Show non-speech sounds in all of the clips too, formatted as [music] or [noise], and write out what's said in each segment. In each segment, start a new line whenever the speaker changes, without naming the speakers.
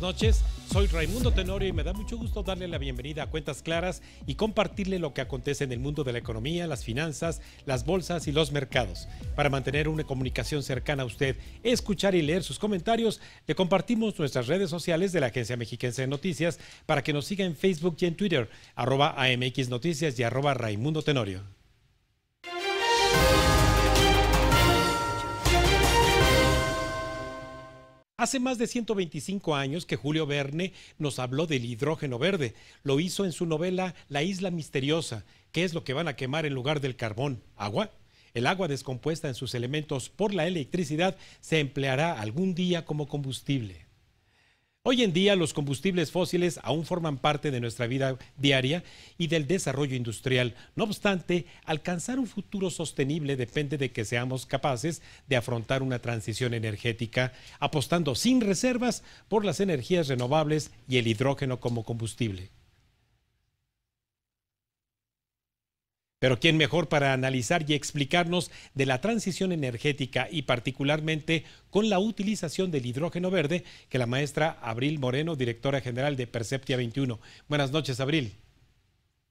buenas noches. Soy Raimundo Tenorio y me da mucho gusto darle la bienvenida a Cuentas Claras y compartirle lo que acontece en el mundo de la economía, las finanzas, las bolsas y los mercados. Para mantener una comunicación cercana a usted, escuchar y leer sus comentarios, le compartimos nuestras redes sociales de la Agencia Mexiquense de Noticias para que nos siga en Facebook y en Twitter, arroba AMX Noticias y arroba Raimundo Tenorio. Hace más de 125 años que Julio Verne nos habló del hidrógeno verde. Lo hizo en su novela La isla misteriosa. ¿Qué es lo que van a quemar en lugar del carbón? ¿Agua? El agua descompuesta en sus elementos por la electricidad se empleará algún día como combustible. Hoy en día los combustibles fósiles aún forman parte de nuestra vida diaria y del desarrollo industrial. No obstante, alcanzar un futuro sostenible depende de que seamos capaces de afrontar una transición energética, apostando sin reservas por las energías renovables y el hidrógeno como combustible. Pero ¿quién mejor para analizar y explicarnos de la transición energética y particularmente con la utilización del hidrógeno verde que la maestra Abril Moreno, directora general de Perceptia 21? Buenas noches, Abril.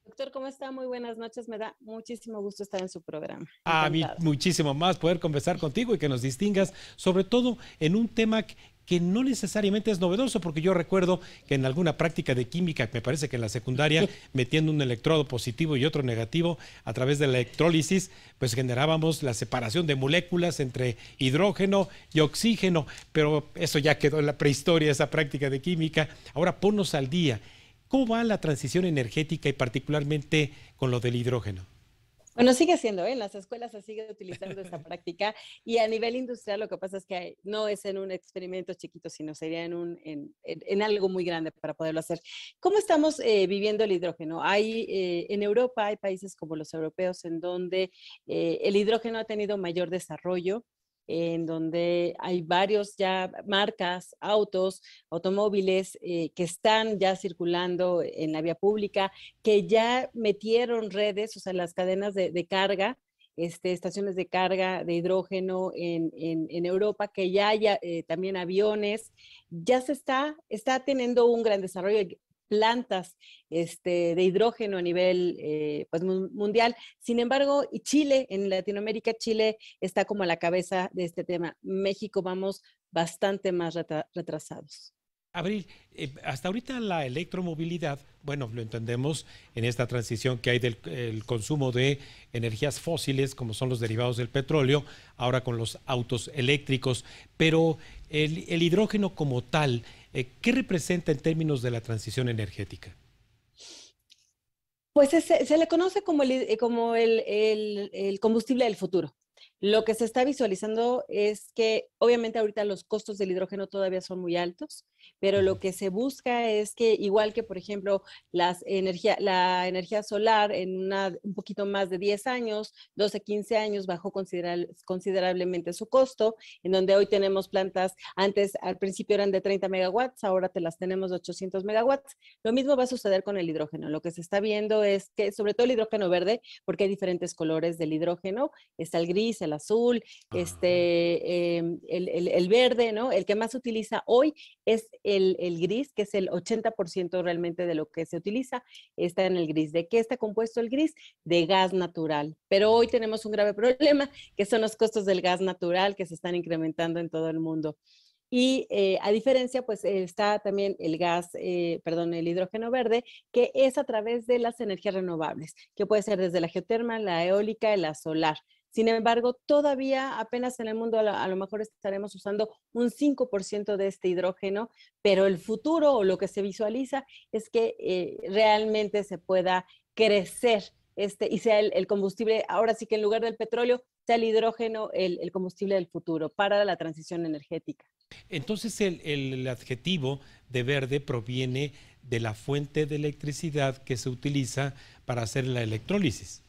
Doctor, ¿cómo está? Muy buenas noches. Me da muchísimo gusto estar en su programa.
Ah, a mí muchísimo más poder conversar contigo y que nos distingas, sobre todo en un tema que no necesariamente es novedoso, porque yo recuerdo que en alguna práctica de química, me parece que en la secundaria, [laughs] metiendo un electrodo positivo y otro negativo a través de la electrólisis, pues generábamos la separación de moléculas entre hidrógeno y oxígeno, pero eso ya quedó en la prehistoria, esa práctica de química. Ahora ponnos al día. ¿Cómo va la transición energética y particularmente con lo del hidrógeno?
Bueno, sigue siendo, ¿eh? en las escuelas se sigue utilizando esta práctica y a nivel industrial lo que pasa es que no es en un experimento chiquito, sino sería en, un, en, algo muy grande para poderlo hacer. ¿Cómo estamos eh, viviendo el hidrógeno? Hay, eh, en Europa hay países como los europeos en donde el hidrógeno ha tenido mayor desarrollo, en donde hay varios ya marcas, autos, automóviles eh, que están ya circulando en la vía pública, que ya metieron redes, o sea, las cadenas de, carga, este, estaciones de carga de hidrógeno en, Europa, que ya hay eh, también aviones, ya se está, está teniendo un gran desarrollo plantas este, de hidrógeno a nivel eh, pues, mundial. Sin embargo, y Chile, en Latinoamérica, Chile está como a la cabeza de este tema. México vamos bastante más retrasados.
Abril, eh, hasta ahorita la electromovilidad, bueno, lo entendemos en esta transición que hay del consumo de energías fósiles, como son los derivados del petróleo, ahora con los autos eléctricos, pero el, hidrógeno como tal, eh, ¿qué representa en términos de la transición energética?
Pues se le conoce como eh, como el combustible del futuro. Lo que se está visualizando es que obviamente ahorita los costos del hidrógeno todavía son muy altos, pero lo que se busca es que igual que por ejemplo las energía, la energía solar en una, un poquito más de 10 años, 12, 15 años bajó considerablemente su costo, en donde hoy tenemos plantas, antes al principio eran de 30 megawatts, ahora te las tenemos de 800 megawatts. Lo mismo va a suceder con el hidrógeno. Lo que se está viendo es que sobre todo el hidrógeno verde, porque hay diferentes colores del hidrógeno, está el gris, el azul, este, em, el, verde, ¿no? El que más se utiliza hoy es el, gris, que es el 80% realmente de lo que se utiliza, está en el gris. ¿De qué está compuesto el gris? De gas natural. Pero hoy tenemos un grave problema, que son los costos del gas natural que se están incrementando en todo el mundo. Y eh, a diferencia, pues está también el gas, eh, perdón, el hidrógeno verde, que es a través de las energías renovables, que puede ser desde la geoterma, la eólica la solar. Sin embargo, todavía apenas en el mundo a lo, mejor estaremos usando un 5% de este hidrógeno, pero el futuro o lo que se visualiza es que eh, realmente se pueda crecer este, y sea el, combustible, ahora sí que en lugar del petróleo, sea el hidrógeno el, combustible del futuro para la transición energética.
Entonces el, adjetivo de verde proviene de la fuente de electricidad que se utiliza para hacer la electrólisis.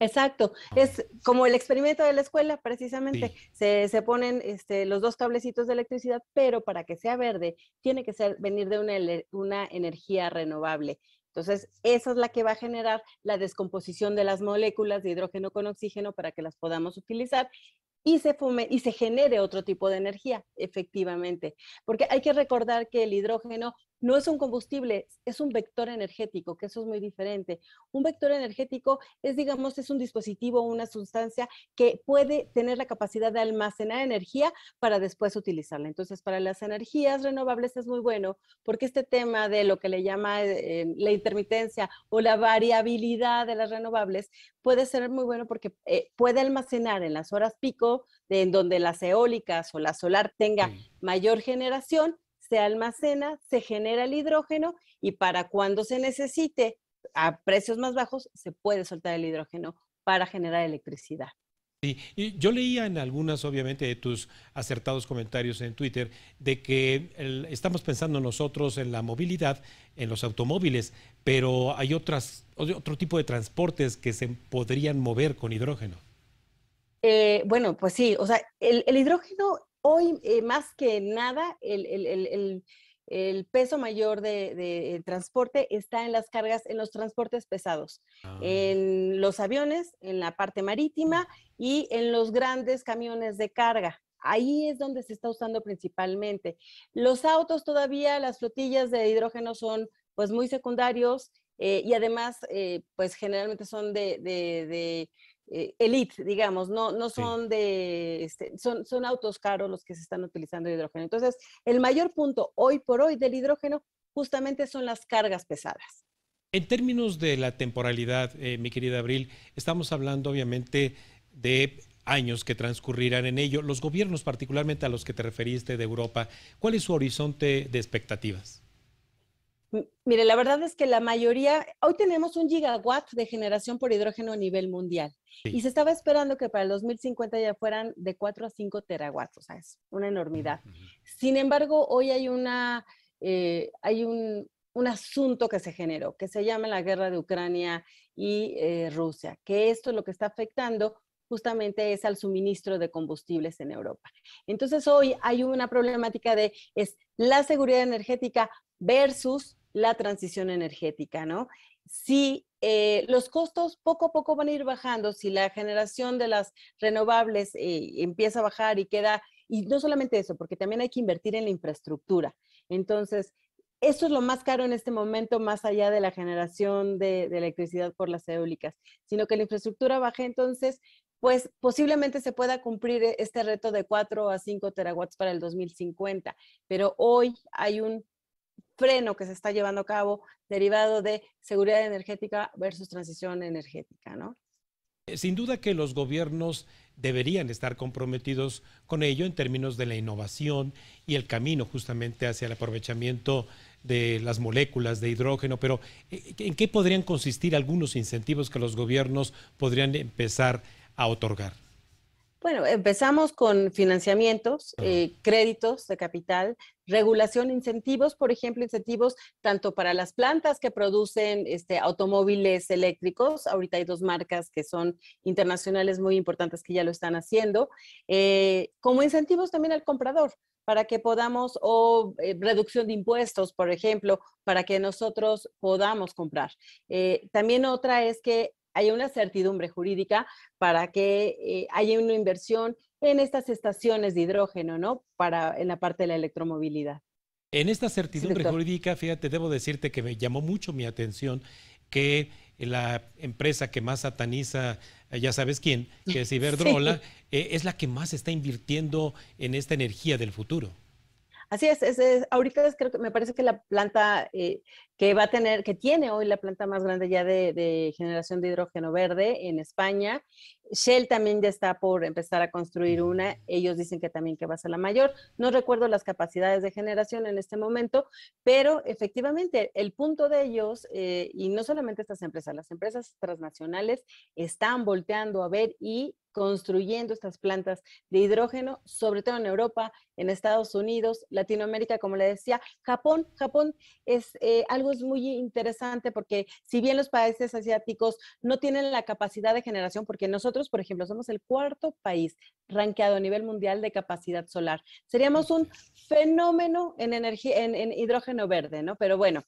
Exacto, es como el experimento de la escuela, precisamente. Se, ponen este, los dos tablecitos de electricidad, pero para que sea verde, tiene que ser, venir de una, una energía renovable. Entonces, esa es la que va a generar la descomposición de las moléculas de hidrógeno con oxígeno para que las podamos utilizar y se, fume, y se genere otro tipo de energía, efectivamente. Porque hay que recordar que el hidrógeno no es un combustible, es un vector energético, que eso es muy diferente. Un vector energético es, digamos, es un dispositivo, una sustancia que puede tener la capacidad de almacenar energía para después utilizarla. Entonces, para las energías renovables es muy bueno porque este tema de lo que le llama eh, eh, la intermitencia o la variabilidad de las renovables puede ser muy bueno porque eh, puede almacenar en las horas pico, en donde las eólicas o la solar tenga mayor generación, se almacena, se genera el hidrógeno y para cuando se necesite a precios más bajos se puede soltar el hidrógeno para generar electricidad.
Sí, yo leía en algunas, obviamente, de tus acertados comentarios en Twitter, de que estamos pensando nosotros en la movilidad, en los automóviles, pero hay otras, otro tipo de transportes que se podrían mover con hidrógeno.
Eh, bueno, pues sí, o sea, el hidrógeno hoy eh, más que nada el, peso mayor de, transporte está en las cargas, en los transportes pesados, ah, en los aviones, en la parte marítima y en los grandes camiones de carga. Ahí es donde se está usando principalmente. Los autos todavía, las flotillas de hidrógeno son pues muy secundarios eh, y además eh, pues generalmente son de eh, elite, digamos, no, son de, este, son, autos caros los que se están utilizando de hidrógeno. Entonces, el mayor punto hoy por hoy del hidrógeno justamente son las cargas pesadas.
En términos de la temporalidad, eh, mi querida Abril, estamos hablando obviamente de años que transcurrirán en ello. Los gobiernos, particularmente a los que te referiste de Europa, ¿cuál es su horizonte de expectativas?
Mire, la verdad es que la mayoría, hoy tenemos un gigawatt de generación por hidrógeno a nivel mundial y se estaba esperando que para el 2050 ya fueran de 4 a 5 terawatts, o sea, es una enormidad. Sin embargo, hoy hay, una, eh, hay un, asunto que se generó, que se llama la guerra de Ucrania y eh, Rusia, que esto lo que está afectando justamente es al suministro de combustibles en Europa. Entonces hoy hay una problemática de es la seguridad energética versus la transición energética, ¿no? Si eh, los costos poco a poco van a ir bajando, si la generación de las renovables eh, empieza a bajar y queda, y no solamente eso, porque también hay que invertir en la infraestructura. Entonces, eso es lo más caro en este momento, más allá de la generación de, de electricidad por las eólicas, sino que la infraestructura baje, entonces, pues posiblemente se pueda cumplir e, este reto de 4 a 5 terawatts para el 2050, pero hoy hay un freno que se está llevando a cabo derivado de seguridad energética versus transición energética, ¿no?
Eh, sin duda que los gobiernos deberían estar comprometidos con ello en términos de la innovación y el camino justamente hacia el aprovechamiento de las moléculas de hidrógeno, pero eh, ¿en qué podrían consistir algunos incentivos que los gobiernos podrían empezar a otorgar?
Bueno, empezamos con financiamientos, eh, créditos de capital, regulación, incentivos, por ejemplo, incentivos tanto para las plantas que producen este, automóviles eléctricos, ahorita hay dos marcas que son internacionales muy importantes que ya lo están haciendo, eh, como incentivos también al comprador para que podamos, o eh, reducción de impuestos, por ejemplo, para que nosotros podamos comprar. también otra es que hay una certidumbre jurídica para que eh, haya una inversión en estas estaciones de hidrógeno, ¿no? Para en la parte de la electromovilidad.
En esta certidumbre jurídica, fíjate, debo decirte que me llamó mucho mi atención que la empresa que más sataniza, ya sabes quién, que es [laughs] Iberdrola, eh, es la que más está invirtiendo en esta energía del futuro.
Así es, es, ahorita creo que me parece que la planta eh, que va a tener, que tiene hoy la planta más grande ya de, generación de hidrógeno verde en España. Shell también ya está por empezar a construir una, ellos dicen que también que va a ser la mayor. No recuerdo las capacidades de generación en este momento, pero efectivamente el punto de ellos, eh, y no solamente estas empresas, las empresas transnacionales están volteando a ver y construyendo estas plantas de hidrógeno, sobre todo en Europa, en Estados Unidos, Latinoamérica, como le decía, Japón. Japón es eh, algo muy interesante porque si bien los países asiáticos no tienen la capacidad de generación, porque nosotros, por ejemplo, somos el cuarto país rankeado a nivel mundial de capacidad solar, seríamos un fenómeno en energía, en, hidrógeno verde, ¿no? Pero bueno.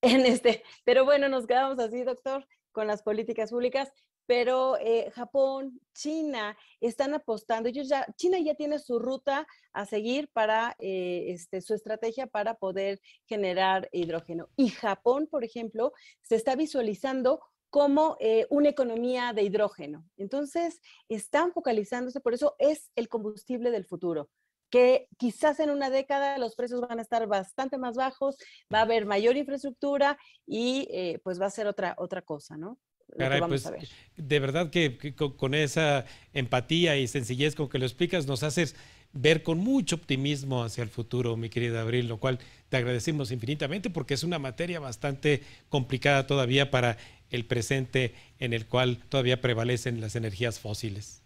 En este, pero bueno, nos quedamos así, doctor con las políticas públicas pero eh, Japón, China están apostando. Ellos ya, China ya tiene su ruta a seguir para eh, este, su estrategia para poder generar hidrógeno. Y Japón, por ejemplo, se está visualizando como eh, una economía de hidrógeno. Entonces, están focalizándose, por eso es el combustible del futuro que quizás en una década los precios van a estar bastante más bajos, va a haber mayor infraestructura y pues va a ser otra, otra cosa, ¿no? Caray, pues,
De verdad que, con esa empatía y sencillez con que lo explicas, nos haces ver con mucho optimismo hacia el futuro, mi querida Abril, lo cual te agradecemos infinitamente porque es una materia bastante complicada todavía para el presente en el cual todavía prevalecen las energías fósiles.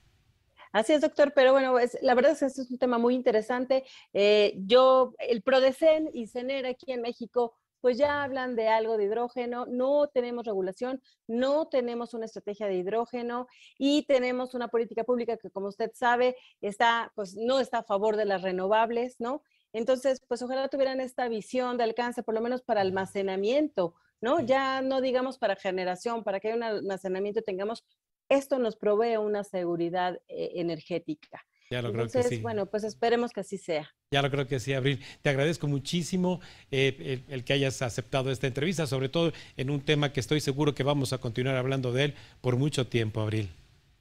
Así es, doctor, pero bueno, la verdad es que este es un tema muy interesante. Eh, yo, el PRODECEN y CENER aquí en México pues ya hablan de algo de hidrógeno, no tenemos regulación, no tenemos una estrategia de hidrógeno y tenemos una política pública que, como usted sabe, está, pues no está a favor de las renovables, ¿no? Entonces, pues ojalá tuvieran esta visión de alcance, por lo menos para almacenamiento, ¿no? Ya no digamos para generación, para que haya un almacenamiento tengamos, esto nos provee una seguridad eh, energética.
Ya lo creo que sí. Bueno,
pues esperemos que así sea.
Ya lo creo que sí, Abril. Te agradezco muchísimo eh, el, que hayas aceptado esta entrevista, sobre todo en un tema que estoy seguro que vamos a continuar hablando de él por mucho tiempo, Abril.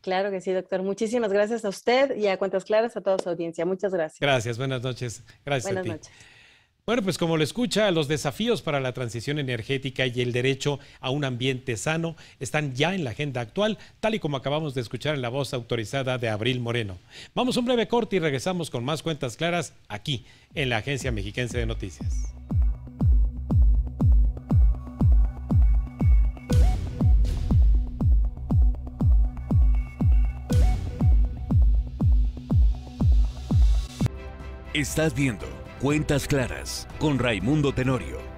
Claro que sí, doctor. Muchísimas gracias a usted y a Cuentas Claras, a toda su audiencia. Muchas gracias.
Gracias, buenas noches. Gracias buenas noches. Bueno, pues como lo escucha, los desafíos para la transición energética y el derecho a un ambiente sano están ya en la agenda actual, tal y como acabamos de escuchar en la voz autorizada de Abril Moreno. Vamos a un breve corte y regresamos con más cuentas claras aquí, en la Agencia Mexiquense de Noticias. Estás viendo Cuentas Claras con Raimundo Tenorio.